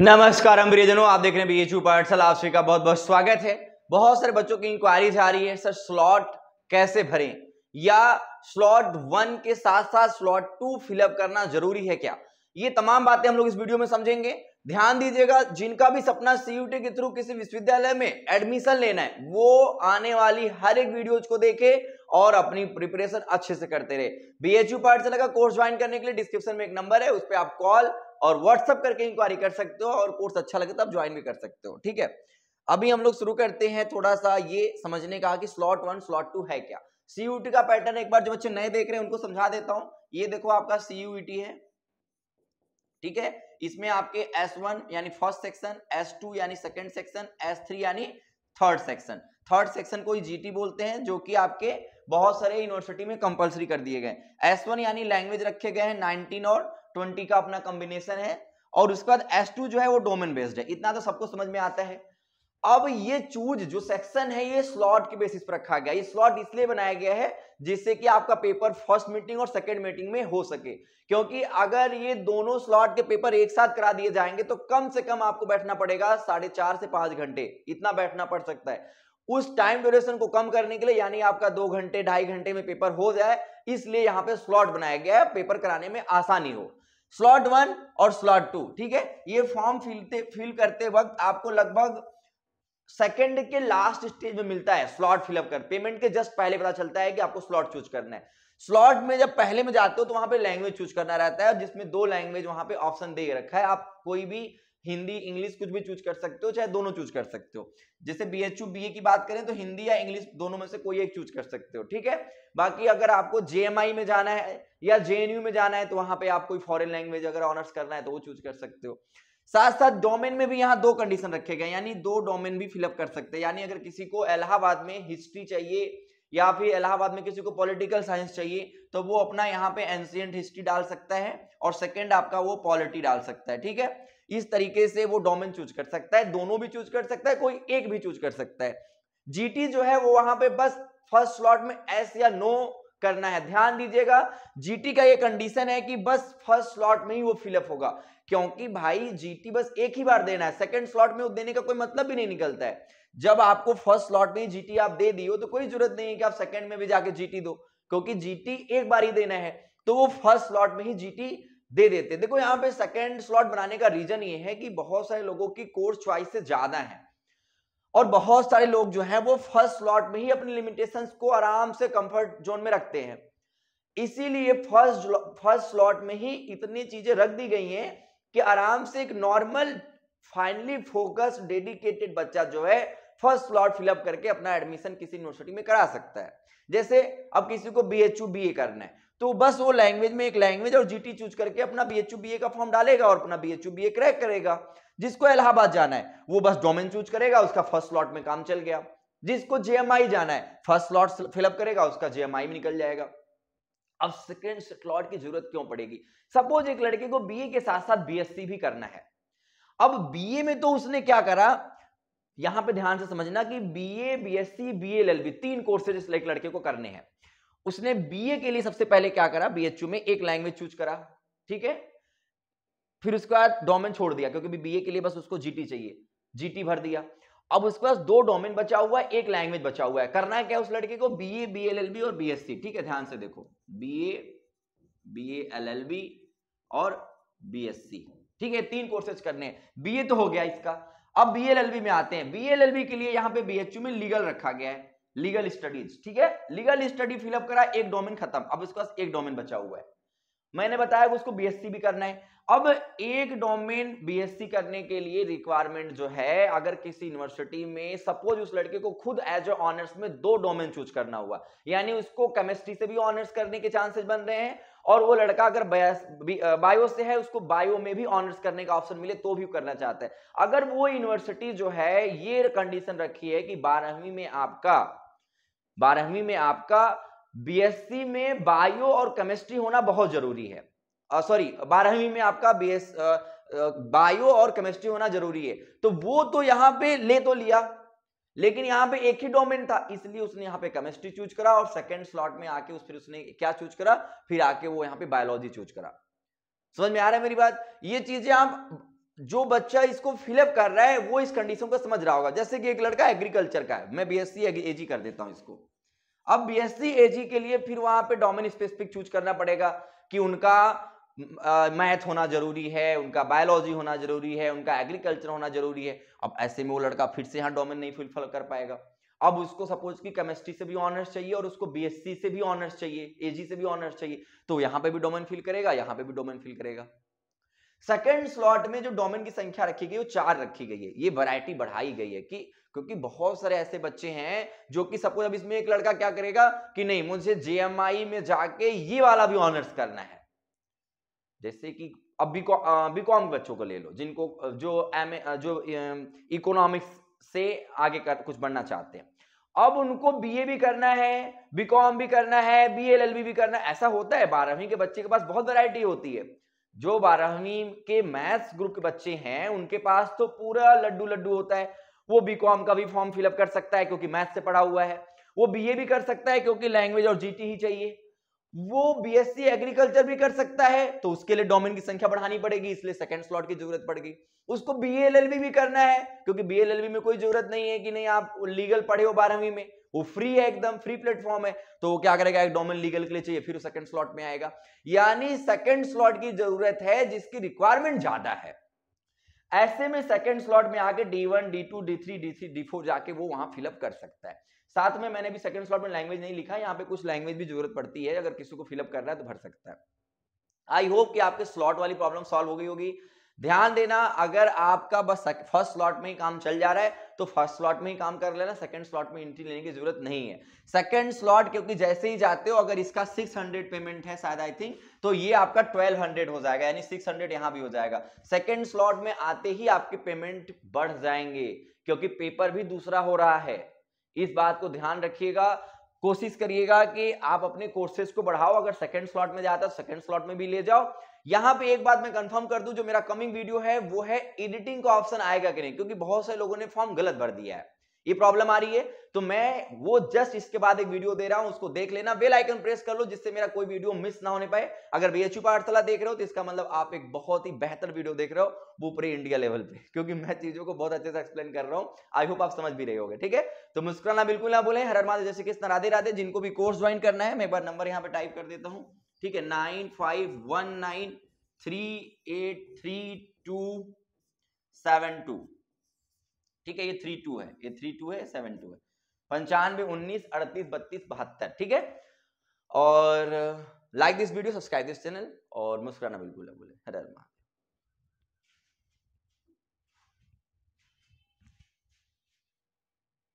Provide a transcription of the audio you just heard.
नमस्कार हम प्रियजनों आप देख रहे हैं बीएचयू पाठशाला आप सभी का बहुत बहुत स्वागत है बहुत सारे बच्चों की इंक्वायरी आ रही है सर स्लॉट कैसे भरें या स्लॉट वन के साथ साथ स्लॉट टू फिलअप करना जरूरी है क्या ये तमाम बातें हम लोग इस वीडियो में समझेंगे ध्यान दीजिएगा जिनका भी सपना सीयूटी के थ्रू किसी विश्वविद्यालय में एडमिशन लेना है वो आने वाली हर एक वीडियोज को देखे और अपनी प्रिपरेशन अच्छे से करते रहे बी यू पार्ट से लगा कोर्स ज्वाइन करने के लिए डिस्क्रिप्शन में एक नंबर है उस पर आप कॉल और व्हाट्सअप करके इंक्वायरी कर सकते हो और कोर्स अच्छा लगे तो आप ज्वाइन भी कर सकते हो ठीक है अभी हम लोग शुरू करते हैं थोड़ा सा ये समझने का कि स्लॉट वन स्लॉट टू है क्या सीयूटी का पैटर्न एक बार जो बच्चे नए देख रहे हैं उनको समझा देता हूँ ये देखो आपका सीयूटी e है ठीक है इसमें आपके S1 यानी फर्स्ट सेक्शन S2 यानी सेकंड सेक्शन S3 यानी थर्ड सेक्शन थर्ड सेक्शन को जीटी बोलते हैं जो कि आपके बहुत सारे यूनिवर्सिटी में कंपलसरी कर दिए गए वन यानी लैंग्वेज रखे गए हैं नाइनटीन और ट्वेंटी का अपना कॉम्बिनेशन है और उसके बाद टू जो है वो डोमेन बेस्ड है इतना तो सबको समझ में आता है अब ये चूज जो सेक्शन है ये स्लॉट के बेसिस पर रखा गया ये स्लॉट इसलिए बनाया गया है जिससे कि आपका पेपर फर्स्ट मीटिंग और सेकेंड मीटिंग में हो सके क्योंकि अगर ये दोनों स्लॉट के पेपर एक साथ करा दिए जाएंगे तो कम से कम आपको बैठना पड़ेगा साढ़े चार से पांच घंटे इतना बैठना पड़ सकता है उस टाइम ड्यूरेशन को कम करने के लिए यानी आपका दो घंटे ढाई घंटे में पेपर हो जाए इसलिए यहां पे स्लॉट बनाया गया है पेपर कराने में आसानी हो स्लॉट वन और स्लॉट टू ठीक है ये फॉर्म फिलते फिल करते वक्त आपको लगभग सेकंड के लास्ट स्टेज में मिलता है स्लॉट फिलअप कर पेमेंट के जस्ट पहले पता चलता है कि आपको स्लॉट चूज करना है स्लॉट में जब पहले में जाते हो तो वहां पे लैंग्वेज चूज करना रहता है जिसमें दो लैंग्वेज वहां पे ऑप्शन दे रखा है आप कोई भी हिंदी इंग्लिश कुछ भी चूज कर सकते हो चाहे दोनों चूज कर सकते हो जैसे B H U B A की बात करें तो हिंदी या इंग्लिश दोनों में से कोई एक चूज कर सकते हो ठीक है बाकी अगर आपको जेएमआई में जाना है या जेएनयू में जाना है तो वहां पे आप कोई फॉरेन लैंग्वेज अगर ऑनर्स करना है तो वो चूज कर सकते हो साथ साथ डोमेन में भी यहाँ दो कंडीशन रखे गए यानी दो डोमेन भी फिलअप कर सकते हैं यानी अगर किसी को इलाहाबाद में हिस्ट्री चाहिए या फिर इलाहाबाद में किसी को पॉलिटिकल साइंस चाहिए तो वो अपना यहाँ पे एंशियंट हिस्ट्री डाल सकता है और सेकंड आपका वो पॉलिटी डाल सकता है ठीक है इस तरीके से वो डोमेन चूज कर सकता है दोनों भी चूज कर सकता है कोई एक भी चूज कर सकता है जीटी जो है वो वहां पे बस फर्स्ट स्लॉट में एस या नो करना है ध्यान दीजिएगा जीटी का ये कंडीशन है कि बस फर्स्ट स्लॉट में ही वो फिलअप होगा क्योंकि भाई जीटी बस एक ही बार देना है सेकंड स्लॉट में देने का कोई मतलब भी नहीं निकलता है जब आपको फर्स्ट स्लॉट में जीटी आप दे दी हो तो कोई जरूरत नहीं है कि आप सेकंड में भी जाके जीटी दो क्योंकि जीटी एक बार ही देना है तो वो फर्स्ट स्लॉट में ही जीटी दे देते देखो यहां पे सेकंड स्लॉट बनाने का रीजन ये है कि बहुत सारे लोगों की कोर्स च्वाइस से ज्यादा है और बहुत सारे लोग जो हैं वो फर्स्ट स्लॉट में ही अपने लिमिटेशंस को आराम से कंफर्ट जोन में रखते हैं इसीलिए फर्स्ट फर्स्ट स्लॉट में ही इतनी चीजें रख दी गई हैं कि आराम से एक नॉर्मल फाइनली फोकस डेडिकेटेड बच्चा जो है फर्स्ट स्लॉट फिलअप करके अपना एडमिशन किसी यूनिवर्सिटी में करा सकता है जैसे अब किसी को B H U B A करना है तो बस वो लैंग्वेज में एक लैंग्वेज और जीटी चूज करके अपना बी एच का फॉर्म डालेगा और अपना बी एच क्रैक करेगा जिसको इलाहाबाद जाना है वो बस डोमेन चूज करेगा उसका फर्स्ट स्लॉट में काम चल गया जिसको जेएमआई जाना है फर्स्ट स्लॉट फिलअप करेगा उसका जेएमआई निकल जाएगा अब सेकेंड स्लॉट की जरूरत क्यों पड़ेगी सपोज एक लड़के को बी के साथ साथ बी भी करना है अब बी में तो उसने क्या करा यहां पर ध्यान से समझना कि बीए बीएससी बीएलएलबी तीन कोर्सेज इस लड़के को करने हैं उसने बीए के लिए सबसे पहले क्या करा बीएचयू में एक लैंग्वेज चूज करा ठीक है फिर उसके बाद डोमेन छोड़ दिया क्योंकि बीए के लिए बस उसको जीटी चाहिए जीटी भर दिया अब उसके पास दो डोमेन बचा हुआ है एक लैंग्वेज बचा हुआ है करना है क्या उस लड़के को बीए बीएलएलबी और बीएससी ठीक है ध्यान से देखो बीए बीएलएलबी और बीएससी ठीक है तीन कोर्सेज करने हैं बीए तो हो गया इसका अब बीएलएलबी में आते हैं बीएलएलबी के लिए यहां पे बीएचयू में लीगल रखा गया है लीगल स्टडीज ठीक है लीगल स्टडी फिलअप करा एक डोमेन खत्म अब इसके पास एक डोमेन बचा हुआ है मैंने बताया उसको बीएससी भी करना है अब एक डोमेन बीएससी करने के लिए रिक्वायरमेंट जो है अगर किसी यूनिवर्सिटी में सपोज उस लड़के को खुद एज ए ऑनर्स में दो डोमेन चूज करना हुआ यानी उसको केमिस्ट्री से भी ऑनर्स करने के चांसेस बन रहे हैं और वो लड़का अगर बायो से है उसको बायो में भी ऑनर्स करने का ऑप्शन मिले तो भी करना चाहता है अगर वो यूनिवर्सिटी जो है ये कंडीशन रखी है कि बारहवीं में आपका बारहवीं में आपका बीएससी में बायो और केमिस्ट्री होना बहुत जरूरी है सॉरी बारहवीं में आपका बी एस बायो और केमिस्ट्री होना जरूरी है तो वो तो यहां पे ले तो लिया लेकिन यहां पे एक ही डोमेन था इसलिए उसने यहाँ पे केमिस्ट्री चूज करा और सेकंड स्लॉट में आके उस फिर उसने क्या चूज करा फिर आके वो यहाँ पे बायोलॉजी चूज करा समझ में आ रहा है मेरी बात ये चीजें आप जो बच्चा इसको फिलअप कर रहा है वो इस कंडीशन को समझ रहा होगा जैसे कि एक लड़का एग्रीकल्चर का है मैं बीएससी एजी कर देता हूं इसको अब बीएससी एजी के लिए फिर वहां पे डोमेन स्पेसिफिक चूज करना पड़ेगा कि उनका मैथ होना जरूरी है उनका बायोलॉजी होना जरूरी है उनका एग्रीकल्चर होना जरूरी है अब ऐसे में वो लड़का फिर से यहाँ डोमेन नहीं फुलफिल कर पाएगा अब उसको सपोज कि केमिस्ट्री से भी ऑनर्स चाहिए और उसको बीएससी से भी ऑनर्स चाहिए एजी से भी ऑनर्स चाहिए तो यहाँ पे भी डोमेन फिल करेगा यहाँ पे भी डोमेन फिल करेगा सेकेंड स्लॉट में जो डोमेन की संख्या रखी गई वो चार रखी गई है ये वैरायटी बढ़ाई गई है कि क्योंकि बहुत सारे ऐसे बच्चे हैं जो कि सपोज अब इसमें एक लड़का क्या करेगा कि नहीं मुझे जेएमआई में जाके ये वाला भी ऑनर्स करना है जैसे कि अब बीकॉम बच्चों को ले लो जिनको जो एम जो इकोनॉमिक्स से आगे कर कुछ बनना चाहते हैं अब उनको बीए भी करना है बीकॉम भी करना है बीएलएलबी भी करना है ऐसा होता है बारहवीं के बच्चे के पास बहुत वैरायटी होती है जो बारहवीं के मैथ्स ग्रुप के बच्चे हैं उनके पास तो पूरा लड्डू लड्डू होता है वो बीकॉम का भी फॉर्म फिलअप कर सकता है क्योंकि मैथ से पढ़ा हुआ है वो बीए भी कर सकता है क्योंकि लैंग्वेज और जीटी ही चाहिए वो बीएससी एग्रीकल्चर भी कर सकता है तो उसके लिए डोमेन की संख्या बढ़ानी पड़ेगी इसलिए सेकंड स्लॉट की जरूरत बी एल उसको बीएलएलबी भी करना है क्योंकि बीएलएलबी में कोई जरूरत नहीं है कि नहीं आप लीगल पढ़े हो बारहवीं में वो फ्री है एकदम फ्री प्लेटफॉर्म है तो वो क्या करेगा एक डोमेन लीगल के लिए चाहिए फिर सेकंड स्लॉट में आएगा यानी सेकंड स्लॉट की जरूरत है जिसकी रिक्वायरमेंट ज्यादा है ऐसे में सेकंड स्लॉट में आके D one D two D three D three D four जाके वो वहां फिलअप कर सकता है साथ में मैंने भी सेकंड स्लॉट में लैंग्वेज नहीं लिखा यहाँ पे कुछ लैंग्वेज भी जरूरत पड़ती है अगर किसी को फिलअप करना है तो भर सकता है आई होप कि आपके स्लॉट वाली प्रॉब्लम सॉल्व हो गई होगी ध्यान देना अगर आपका बस फर्स्ट स्लॉट में ही काम चल जा रहा है तो फर्स्ट स्लॉट में ही काम कर लेना सेकंड स्लॉट में एंट्री लेने की जरूरत नहीं है सेकंड स्लॉट क्योंकि जैसे ही जाते हो अगर इसका 600 पेमेंट है शायद आई थिंक तो ये आपका 1200 हो जाएगा यानी 600 हंड्रेड यहाँ भी हो जाएगा सेकंड स्लॉट में आते ही आपके पेमेंट बढ़ जाएंगे क्योंकि पेपर भी दूसरा हो रहा है इस बात को ध्यान रखिएगा कोशिश करिएगा कि आप अपने कोर्सेज को बढ़ाओ अगर सेकंड स्लॉट में जाता है सेकंड तो स्लॉट में भी ले जाओ यहां पे एक बात मैं कंफर्म कर दूं जो मेरा कमिंग वीडियो है वो है एडिटिंग का ऑप्शन आएगा कि नहीं क्योंकि बहुत से लोगों ने फॉर्म गलत भर दिया है ये प्रॉब्लम आ रही है तो मैं वो जस्ट इसके बाद एक वीडियो दे रहा हूं उसको देख लेना बेल आइकन प्रेस कर लो जिससे मेरा कोई वीडियो मिस ना होने पाए अगर बीएचयू पाठशाला देख रहे हो तो इसका मतलब आप एक बहुत ही बेहतर वीडियो देख रहे हो वो पूरे इंडिया लेवल पे क्योंकि मैं चीजों को बहुत अच्छे से एक्सप्लेन कर रहा हूँ आई होप आप समझ भी रहे होगे ठीक है तो मुस्कुराना बिल्कुल ना बोले हर माता जैसे किस तरह राधे जिनको भी कोर्स ज्वाइन करना है मैं एक बार नंबर यहाँ पे टाइप कर देता हूँ ठीक है nine five one nine three eight three two seven two ठीक है ये थ्री टू है ये थ्री टू है सेवन टू है पंचानवे उन्नीस अड़तीस बत्तीस बहत्तर ठीक है और like this video subscribe this channel और मुस्कुराना बिल्कुल ना भूलें